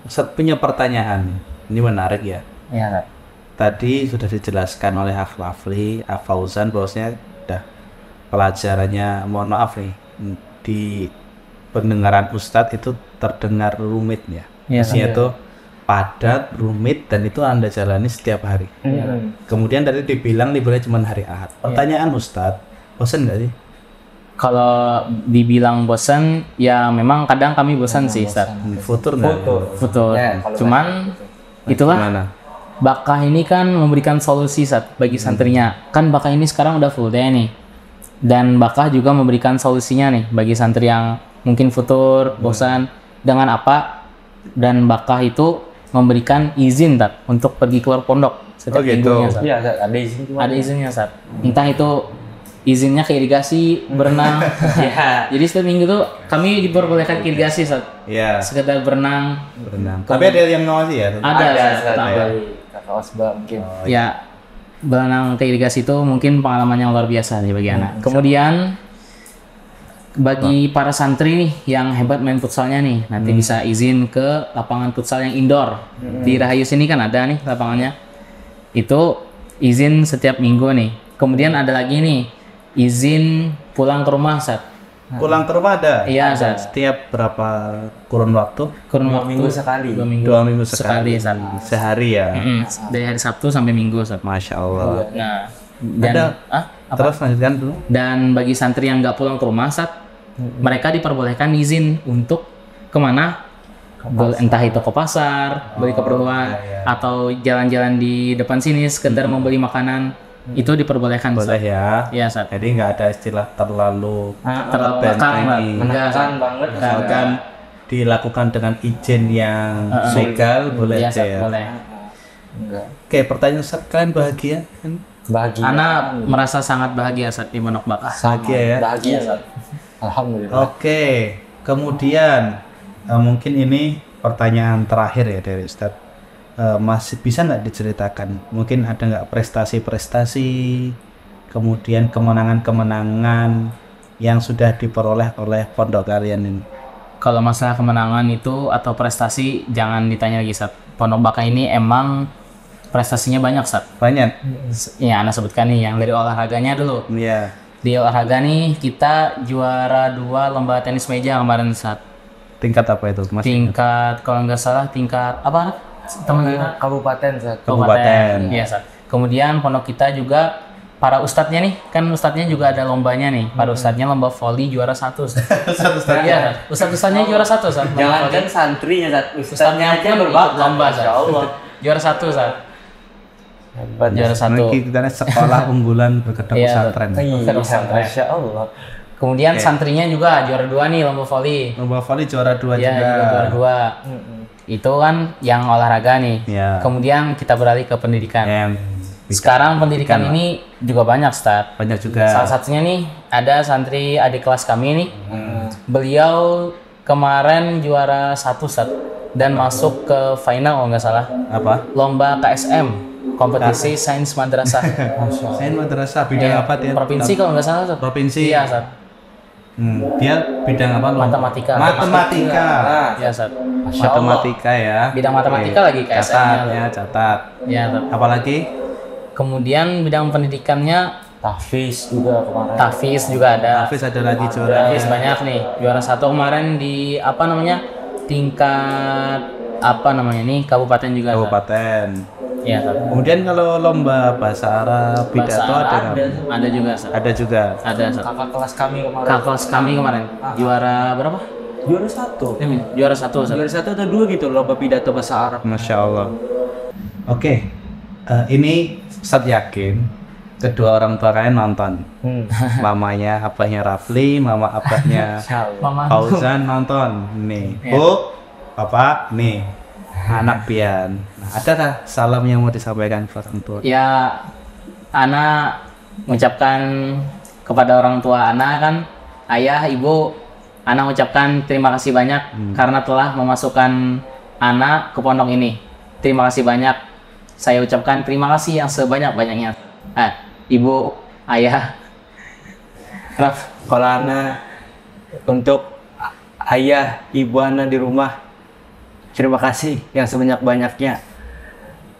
saat punya pertanyaan. Ini menarik ya. Iya. Tadi sudah dijelaskan oleh Akhlafli, Afauzan, bosnya dah pelajarannya, mohon maaf nih, di pendengaran Ustadz itu terdengar rumit ya. Yeah, iya. itu padat, rumit dan itu Anda jalani setiap hari. Ya. Kemudian tadi dibilang liburnya cuma hari Ahad. Iya. Pertanyaan Ustadz, bosan nggak sih? Kalau dibilang bosan, ya memang kadang kami bosan ya, sih, Ustaz. Futur nggak? Futur. Ya? Cuman betul. Nah, itulah Gimana? Bakah ini kan memberikan solusi saat bagi hmm. santrinya. Kan bakah ini sekarang udah full day nih. Dan Bakah juga memberikan solusinya nih bagi santri yang mungkin futur, iya. bosan hmm. dengan apa dan Bakah itu memberikan izin tat untuk pergi keluar pondok setiap oh, gitu. minggunya. Ya, ada izin cuman. Ada izinnya, saat Entah itu izinnya ke irigasi, hmm. berenang. [LAUGHS] ya. Jadi setiap minggu tuh kami diperbolehkan ke irigasi, Sat. Iya. Sekedar berenang. Berenang. Tapi ada yang ngawasi ya? Ada, ada, ada. Ya? Kakak Osba mungkin. Oh, Ya, berenang irigasi itu mungkin pengalaman yang luar biasa nih bagi hmm, anak. Kemudian bagi para santri nih yang hebat main futsalnya nih, nanti hmm. bisa izin ke lapangan futsal yang indoor. Hmm. Di Rahayu sini kan ada nih lapangannya. Itu izin setiap minggu nih. Kemudian hmm. ada lagi nih izin pulang ke rumah saat Pulang ke rumah ada. Iya, ada. Setiap berapa kurun waktu? Kurun dua waktu minggu sekali. Dua minggu, dua minggu sekali. sekali Sehari ya. Mm -hmm. Dari hari Sabtu sampai Minggu. Sabtu. Masya Allah. Iya. Nah, dan, ada. Ah, apa? Terus lanjutkan dulu. Dan bagi santri yang nggak pulang ke rumah saat hmm. mereka diperbolehkan izin untuk kemana? Ke entah itu ke pasar, oh, beli keperluan, ya, ya. atau jalan-jalan di depan sini sekedar hmm. membeli makanan Hmm. itu diperbolehkan boleh ya ya Sat. jadi nggak ada istilah terlalu ah, terlalu menekan menekan banget kan dilakukan dengan izin yang uh, legal iya, boleh ya, Sat, boleh Enggak. Oke, pertanyaan Sat, kalian bahagia kan? Bahagia. Ana merasa sangat bahagia saat di Monok Bakah. Bahagia ya. Bahagia Sat. Alhamdulillah. Oke, kemudian uh, mungkin ini pertanyaan terakhir ya dari Ustadz Eh, masih bisa nggak diceritakan? Mungkin ada nggak prestasi-prestasi, kemudian kemenangan-kemenangan yang sudah diperoleh oleh pondok kalian ini? Kalau masalah kemenangan itu atau prestasi jangan ditanya lagi saat Pondok Baka ini emang prestasinya banyak Sat. Banyak. Ya, Anda sebutkan nih yang dari olahraganya dulu. Iya. Yeah di olahraga nih kita juara dua lomba tenis meja kemarin saat tingkat apa itu Mas tingkat kalau nggak salah tingkat apa teman kita kabupaten Zat. kabupaten iya, iya kemudian pondok kita juga para ustadznya nih kan ustadznya juga ada lombanya nih para hmm. ustadznya lomba voli juara satu [LAUGHS] ustadz ustadznya ya, ustadz ustadznya juara satu saat jangan kan santrinya saat ustadznya, aja berbakat lomba saat [LAUGHS] juara satu saat Hebat, juara satu kita sekolah [LAUGHS] unggulan berkedok iya, pesantren iya, berkedok pesantren masya allah kemudian santrinya juga juara dua nih lomba voli lomba voli juara dua juga juara dua itu kan yang olahraga nih. Ya. Kemudian kita beralih ke pendidikan. Ya, Sekarang pendidikan pendidikan ini juga banyak, start. Banyak juga. Salah satunya nih ada santri adik kelas kami nih. Hmm. Beliau kemarin juara satu, set Dan Apa? masuk ke final kalau nggak salah. Apa? Lomba KSM kompetisi sains madrasah. [LAUGHS] sains madrasah bidang iya, apa ya? Provinsi kalau nggak salah. Provinsi. Iya, Sat. Hmm. Dia bidang apa? Matematika. Matematika. Nah, ya, Matematika ya. Bidang matematika Oke. lagi KSN. Catat ya, catat. Ya, Apalagi? Kemudian bidang pendidikannya Tafis juga kemarin. Tafis juga ada. Tafis ada lagi juara. Tafis banyak nih. Juara satu kemarin di apa namanya? Tingkat apa namanya nih? Kabupaten juga. Kabupaten ya Kemudian kalau lomba bahasa Arab pidato ada Ada, ada juga. Sir. Ada juga. Ada. Sir. Kakak kelas kami kemarin. Kakak kelas kami kemarin. Ah. Juara berapa? Juara satu. Ya, juara satu. Sir. Juara satu atau dua gitu lomba pidato bahasa Arab. Masya Allah. Oke, okay. uh, eh, ini saat yakin kedua orang tua kalian nonton. Hmm. [LAUGHS] Mamanya abahnya Rafli, mama abahnya [LAUGHS] Fauzan nonton. Nih, iya. Bu, Bapak, nih anak pian nah, ada tak salam yang mau disampaikan buat orang tua ya anak mengucapkan kepada orang tua anak kan ayah ibu anak mengucapkan terima kasih banyak hmm. karena telah memasukkan anak ke pondok ini terima kasih banyak saya ucapkan terima kasih yang sebanyak banyaknya ah ibu ayah Raf kalau anak untuk ayah ibu anak di rumah Terima kasih yang sebanyak-banyaknya.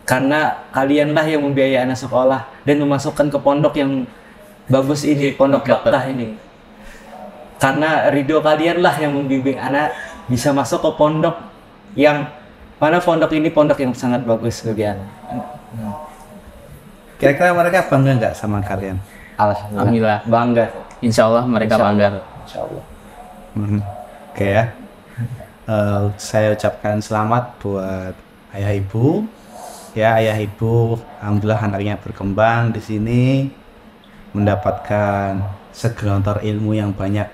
Karena kalianlah yang membiayai anak sekolah dan memasukkan ke pondok yang bagus ini, pondok bakta ini. Karena ridho kalianlah yang membimbing anak bisa masuk ke pondok yang mana pondok ini pondok yang sangat bagus bagi Kira-kira mereka bangga nggak sama kalian? Alhamdulillah. Bangga. Insya Allah mereka Insya Allah. bangga. Insya Allah. Hmm. Oke okay, ya uh, saya ucapkan selamat buat ayah ibu. Ya, ayah ibu alhamdulillah anaknya berkembang di sini mendapatkan segelontor ilmu yang banyak.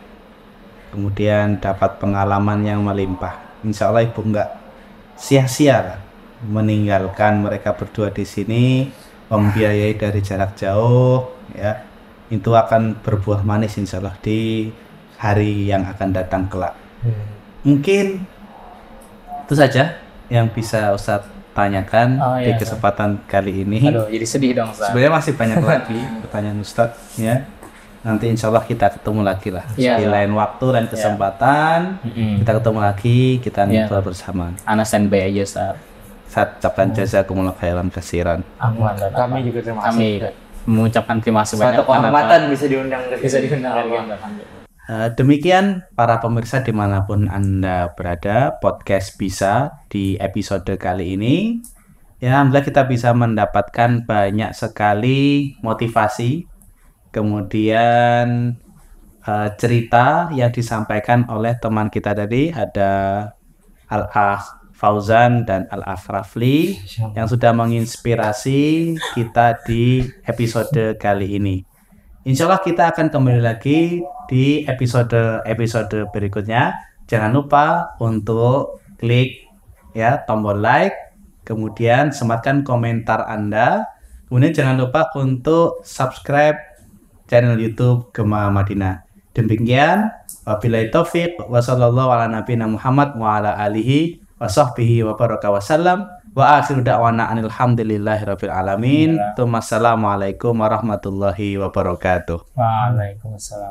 Kemudian dapat pengalaman yang melimpah. Insya Allah ibu nggak sia-sia meninggalkan mereka berdua di sini membiayai dari jarak jauh ya itu akan berbuah manis insya Allah di hari yang akan datang kelak. Hmm mungkin itu saja yang bisa Ustadz tanyakan oh, iya, di kesempatan so. kali ini. Aduh, jadi sedih dong. Ustaz. Sebenarnya masih banyak [LAUGHS] lagi pertanyaan Ustadz ya. Nanti insya Allah kita ketemu lagi lah ya, di lain waktu dan iya. kesempatan ya. kita ketemu lagi kita ya. ngobrol bersama. Anas Bay aja Ustaz. Saat ucapkan jasa kumulak khairan kesiran. Amin. Kami juga terima kasih. Kami mengucapkan terima kasih banyak. Satu kehormatan bisa diundang. Bisa diundang. Bisa diundang. Eh, demikian para pemirsa dimanapun Anda berada, podcast bisa di episode kali ini. Ya, Alhamdulillah kita bisa mendapatkan banyak sekali motivasi, kemudian uh, cerita yang disampaikan oleh teman kita tadi ada Al-Ah Fauzan dan Al-Ah Rafli yang sudah menginspirasi kita di episode kali ini. Insya Allah kita akan kembali lagi di episode-episode berikutnya. Jangan lupa untuk klik ya tombol like, kemudian sematkan komentar Anda. Kemudian jangan lupa untuk subscribe channel YouTube Gema Madinah. Demikian, wabillahi taufik, wasallallahu ala nabiyina Muhammad wa ala alihi wa sahbihi wa baraka wasallam. Wa akhir da'wana anilhamdulillahi rabbil alamin. Ya. Assalamualaikum warahmatullahi wabarakatuh. Waalaikumsalam.